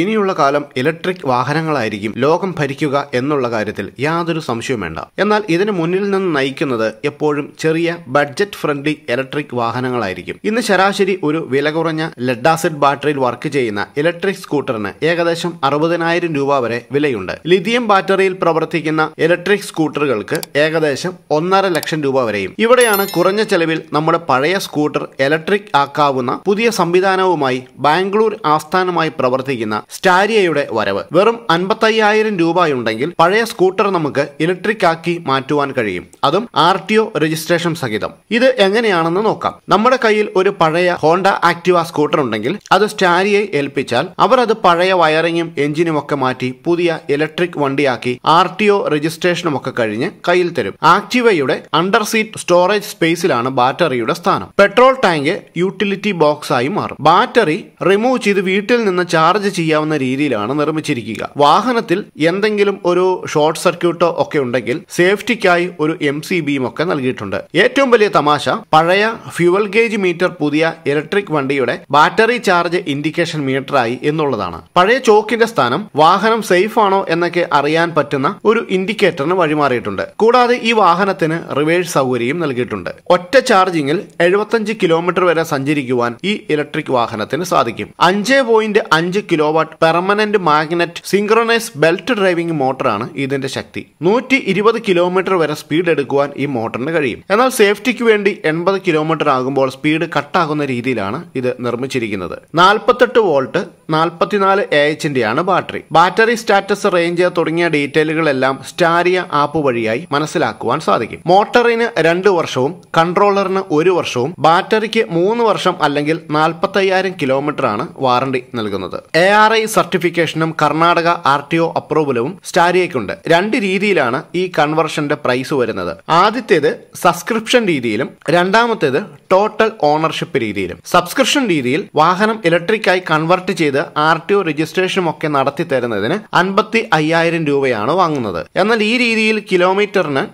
ഇനിയുള്ള കാലം ഇലക്ട്രിക് വാഹനങ്ങളായിരിക്കും ലോകം ഭരിക്കുക എന്നുള്ള കാര്യത്തിൽ യാതൊരു സംശയവും വേണ്ട എന്നാൽ ഇതിന് മുന്നിൽ നിന്ന് നയിക്കുന്നത് എപ്പോഴും ചെറിയ ബഡ്ജറ്റ് ഫ്രണ്ട്ലി ഇലക്ട്രിക് വാഹനങ്ങളായിരിക്കും ഇന്ന് ശരാശരി ഒരു വില കുറഞ്ഞ ലെഡ് ആസിഡ് ബാറ്ററിയിൽ വർക്ക് ചെയ്യുന്ന ഇലക്ട്രിക് സ്കൂട്ടറിന് ഏകദേശം അറുപതിനായിരം രൂപ വരെ വിലയുണ്ട് ലിഥിയം ബാറ്ററിയിൽ പ്രവർത്തിക്കുന്ന ഇലക്ട്രിക് സ്കൂട്ടറുകൾക്ക് ഏകദേശം ഒന്നര ലക്ഷം രൂപ വരെയും ഇവിടെയാണ് കുറഞ്ഞ ചെലവിൽ നമ്മുടെ പഴയ സ്കൂട്ടർ ഇലക്ട്രിക് ആക്കാവുന്ന പുതിയ സംവിധാനവുമായി ബാംഗ്ലൂർ ആസ്ഥാനമായി പ്രവർത്തിക്കുന്ന സ്റ്റാരിയയുടെ വരവ് വെറും അൻപത്തയ്യായിരം രൂപയുണ്ടെങ്കിൽ പഴയ സ്കൂട്ടർ നമുക്ക് ഇലക്ട്രിക് ആക്കി മാറ്റുവാൻ കഴിയും അതും ആർ ടി ഒ രജിസ്ട്രേഷൻ സഹിതം ഇത് എങ്ങനെയാണെന്ന് നോക്കാം നമ്മുടെ കയ്യിൽ ഒരു പഴയ ഹോണ്ട ആക്ടിവ സ്കൂട്ടർ ഉണ്ടെങ്കിൽ അത് സ്റ്റാരിയെ ഏൽപ്പിച്ചാൽ അവർ അത് പഴയ വയറിങ്ങും എഞ്ചിനും ഒക്കെ മാറ്റി പുതിയ ഇലക്ട്രിക് വണ്ടിയാക്കി ആർ ടി ഒ രജിസ്ട്രേഷനും ഒക്കെ കഴിഞ്ഞ് കയ്യിൽ തരും ആക്ടിവയുടെ അണ്ടർ സീറ്റ് സ്റ്റോറേജ് സ്പേസിലാണ് ബാറ്ററിയുടെ സ്ഥാനം പെട്രോൾ ടാങ്ക് യൂട്ടിലിറ്റി ബോക്സ് ആയി മാറും ബാറ്ററി റിമൂവ് ചെയ്ത് വീട്ടിൽ നിന്ന് ചാർജ് ചെയ്യാൻ ചെയ്യാവുന്ന രീതിയിലാണ് നിർമ്മിച്ചിരിക്കുക വാഹനത്തിൽ എന്തെങ്കിലും ഒരു ഷോർട്ട് സർക്യൂട്ടോ ഒക്കെ ഉണ്ടെങ്കിൽ സേഫ്റ്റിക്കായി ഒരു എം സി ബിയും ഒക്കെ നൽകിയിട്ടുണ്ട് ഏറ്റവും വലിയ തമാശ പഴയ ഫ്യുവൽ ഗേജ് മീറ്റർ പുതിയ ഇലക്ട്രിക് വണ്ടിയുടെ ബാറ്ററി ചാർജ് ഇൻഡിക്കേഷൻ മീറ്ററായി എന്നുള്ളതാണ് പഴയ ചോക്കിന്റെ സ്ഥാനം വാഹനം സേഫ് ആണോ എന്നൊക്കെ അറിയാൻ പറ്റുന്ന ഒരു ഇൻഡിക്കേറ്ററിന് വഴിമാറിയിട്ടുണ്ട് കൂടാതെ ഈ വാഹനത്തിന് റിവേഴ്സ് സൗകര്യം നൽകിയിട്ടുണ്ട് ഒറ്റ ചാർജിങ്ങിൽ എഴുപത്തഞ്ച് കിലോമീറ്റർ വരെ സഞ്ചരിക്കുവാൻ ഈ ഇലക്ട്രിക് വാഹനത്തിന് സാധിക്കും അഞ്ച് പോയിന്റ് അഞ്ച് kilo kilowatt permanent magnet synchronise belt driving മോട്ടറാണ് ഇതിന്റെ ശക്തി നൂറ്റി ഇരുപത് കിലോമീറ്റർ വരെ സ്പീഡ് എടുക്കുവാൻ ഈ മോട്ടറിന് കഴിയും എന്നാൽ സേഫ്റ്റിക്ക് വേണ്ടി എൺപത് കിലോമീറ്റർ ആകുമ്പോൾ സ്പീഡ് കട്ടാകുന്ന രീതിയിലാണ് ഇത് നിർമ്മിച്ചിരിക്കുന്നത് നാൽപ്പത്തെട്ട് വോൾട്ട് നാൽപ്പത്തിനാല് എ ആണ് ബാറ്ററി ബാറ്ററി സ്റ്റാറ്റസ് റേഞ്ച് തുടങ്ങിയ ഡീറ്റെയിലുകളെല്ലാം സ്റ്റാരിയ ആപ്പ് വഴിയായി മനസ്സിലാക്കുവാൻ സാധിക്കും മോട്ടറിന് രണ്ട് വർഷവും കൺട്രോളറിന് ഒരു വർഷവും ബാറ്ററിക്ക് മൂന്ന് വർഷം അല്ലെങ്കിൽ നാൽപ്പത്തയ്യായിരം കിലോമീറ്റർ ആണ് വാറണ്ടി നൽകുന്നത് എ ആർ ഐ സർട്ടിഫിക്കേഷനും കർണാടക ആർ ടി ഒ അപ്രൂവലും സ്റ്റാരിയയ്ക്കുണ്ട് രണ്ട് രീതിയിലാണ് ഈ കൺവെർഷന്റെ പ്രൈസ് വരുന്നത് ആദ്യത്തേത് സബ്സ്ക്രിപ്ഷൻ രീതിയിലും രണ്ടാമത്തേത് ടോട്ടൽ ഓണർഷിപ്പ് രീതിയിലും സബ്സ്ക്രിപ്ഷൻ രീതിയിൽ വാഹനം ഇലക്ട്രിക്കായി കൺവെർട്ട് ചെയ്ത് ആർ ടി ഒ രജിസ്ട്രേഷനും ഒക്കെ നടത്തി തരുന്നതിന് അൻപത്തി അയ്യായിരം രൂപയാണ് വാങ്ങുന്നത് എന്നാൽ ഈ രീതിയിൽ കിലോമീറ്ററിന്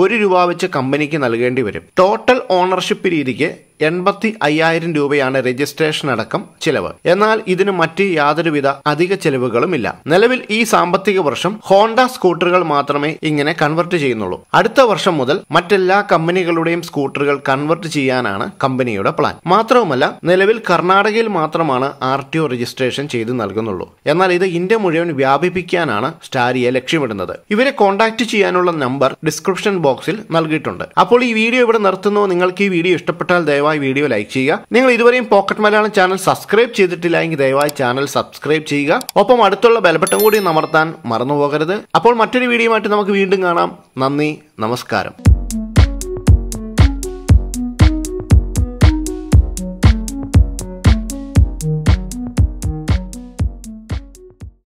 ഒരു രൂപ വെച്ച് കമ്പനിക്ക് നൽകേണ്ടി വരും ടോട്ടൽ ഓണർഷിപ്പ് രീതിക്ക് എൺപത്തി അയ്യായിരം രൂപയാണ് രജിസ്ട്രേഷൻ അടക്കം ചിലവ് എന്നാൽ ഇതിന് മറ്റ് യാതൊരുവിധ അധിക ഇല്ല നിലവിൽ ഈ സാമ്പത്തിക വർഷം ഹോണ്ട സ്കൂട്ടറുകൾ മാത്രമേ ഇങ്ങനെ കൺവെർട്ട് ചെയ്യുന്നുള്ളൂ അടുത്ത വർഷം മുതൽ മറ്റെല്ലാ കമ്പനികളുടെയും സ്കൂട്ടറുകൾ കൺവെർട്ട് ചെയ്യാനാണ് കമ്പനിയുടെ പ്ലാൻ മാത്രവുമല്ല നിലവിൽ കർണാടകയിൽ മാത്രമാണ് ആർ ടി ഒ രജിസ്ട്രേഷൻ ചെയ്തു നൽകുന്നുള്ളൂ എന്നാൽ ഇത് ഇന്ത്യ മുഴുവൻ വ്യാപിപ്പിക്കാനാണ് സ്റ്റാരിയെ ലക്ഷ്യമിടുന്നത് ഇവരെ കോൺടാക്ട് ചെയ്യാനുള്ള നമ്പർ ഡിസ്ക്രിപ്ഷൻ ബോക്സിൽ നൽകിയിട്ടുണ്ട് അപ്പോൾ ഈ വീഡിയോ ഇവിടെ നിർത്തുന്നു നിങ്ങൾക്ക് ഈ വീഡിയോ ഇഷ്ടപ്പെട്ടാൽ ദയവായി ദയവായി വീഡിയോ ലൈക്ക് ചെയ്യുക നിങ്ങൾ ഇതുവരെയും പോക്കറ്റ് മലയാളം ചാനൽ സബ്സ്ക്രൈബ് ചെയ്തിട്ടില്ല എങ്കിൽ ദയവായി ചാനൽ സബ്സ്ക്രൈബ് ചെയ്യുക ഒപ്പം അടുത്തുള്ള ബെൽബട്ടൺ കൂടി അമർത്താൻ മറന്നു പോകരുത് അപ്പോൾ മറ്റൊരു വീഡിയോയുമായിട്ട് നമുക്ക് വീണ്ടും കാണാം നന്ദി നമസ്കാരം